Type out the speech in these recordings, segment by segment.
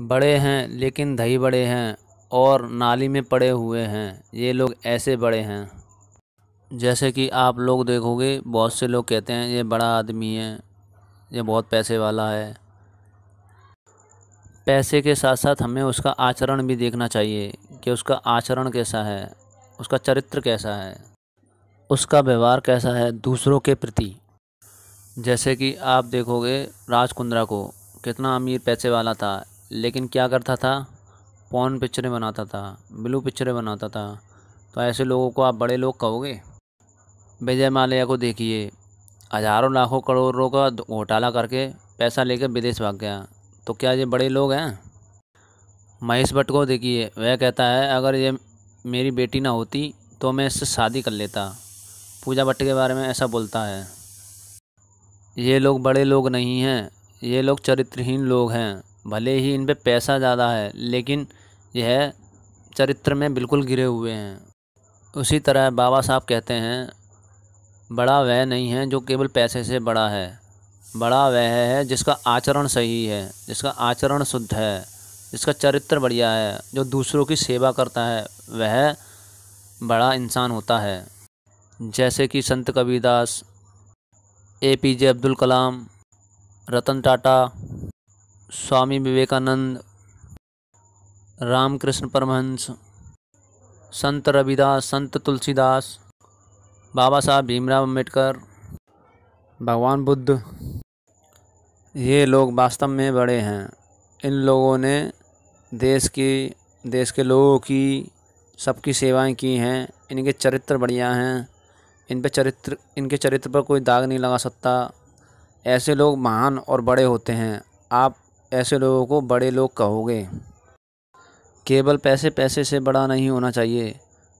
बड़े हैं लेकिन दही बड़े हैं और नाली में पड़े हुए हैं ये लोग ऐसे बड़े हैं जैसे कि आप लोग देखोगे बहुत से लोग कहते हैं ये बड़ा आदमी है ये बहुत पैसे वाला है पैसे के साथ साथ हमें उसका आचरण भी देखना चाहिए कि उसका आचरण कैसा है उसका चरित्र कैसा है उसका व्यवहार कैसा है दूसरों के प्रति जैसे कि आप देखोगे राजकुंद्रा को कितना अमीर पैसे वाला था लेकिन क्या करता था पौन पिक्चरें बनाता था ब्लू पिक्चरें बनाता था तो ऐसे लोगों को आप बड़े लोग कहोगे विजय माल्या को देखिए हज़ारों लाखों करोड़ों का घोटाला करके पैसा लेकर विदेश भाग गया तो क्या ये बड़े लोग हैं महेश भट्ट को देखिए वह कहता है अगर ये मेरी बेटी ना होती तो मैं इससे शादी कर लेता पूजा भट्ट के बारे में ऐसा बोलता है ये लोग बड़े लोग नहीं हैं ये लोग चरित्रहीन लोग हैं भले ही इन पर पैसा ज़्यादा है लेकिन यह चरित्र में बिल्कुल गिरे हुए हैं उसी तरह बाबा साहब कहते हैं बड़ा वह नहीं है जो केवल पैसे से बड़ा है बड़ा वह है जिसका आचरण सही है जिसका आचरण शुद्ध है जिसका चरित्र बढ़िया है जो दूसरों की सेवा करता है वह बड़ा इंसान होता है जैसे कि Sant Kabirdas A P J Abdul Kalam Ratan Tata Swami Vivekananda Ramakrishna Paramahansa Sant Ravidas संत तुलसीदास बाबा साहब भीमराव अम्बेडकर भगवान बुद्ध ये लोग वास्तव में बड़े हैं इन लोगों ने देश की देश के लोगों की सबकी सेवाएं की हैं इनके चरित्र बढ़िया हैं इन पर चरित्र इनके चरित्र पर कोई दाग नहीं लगा सकता ऐसे लोग महान और बड़े होते हैं आप ऐसे लोगों को बड़े लोग कहोगे केवल पैसे पैसे से बड़ा नहीं होना चाहिए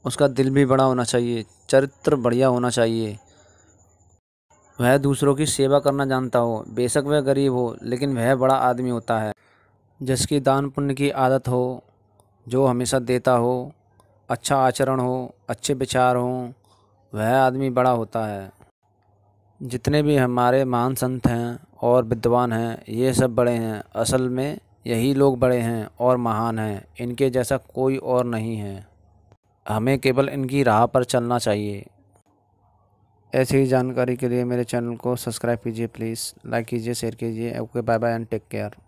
उसका दिल भी बड़ा होना चाहिए चरित्र बढ़िया होना चाहिए वह दूसरों की सेवा करना जानता हो बेशक वह गरीब हो लेकिन वह बड़ा आदमी होता है जिसकी दान पुण्य की आदत हो जो हमेशा देता हो अच्छा आचरण हो अच्छे विचार हों वह आदमी बड़ा होता है जितने भी हमारे महान संत हैं और विद्वान हैं ये सब बड़े हैं असल में यही लोग बड़े हैं और महान हैं इनके जैसा कोई और नहीं है हमें केवल इनकी राह पर चलना चाहिए ऐसी ही जानकारी के लिए मेरे चैनल को सब्सक्राइब कीजिए प्लीज़ लाइक कीजिए शेयर कीजिए okay bye bye and take care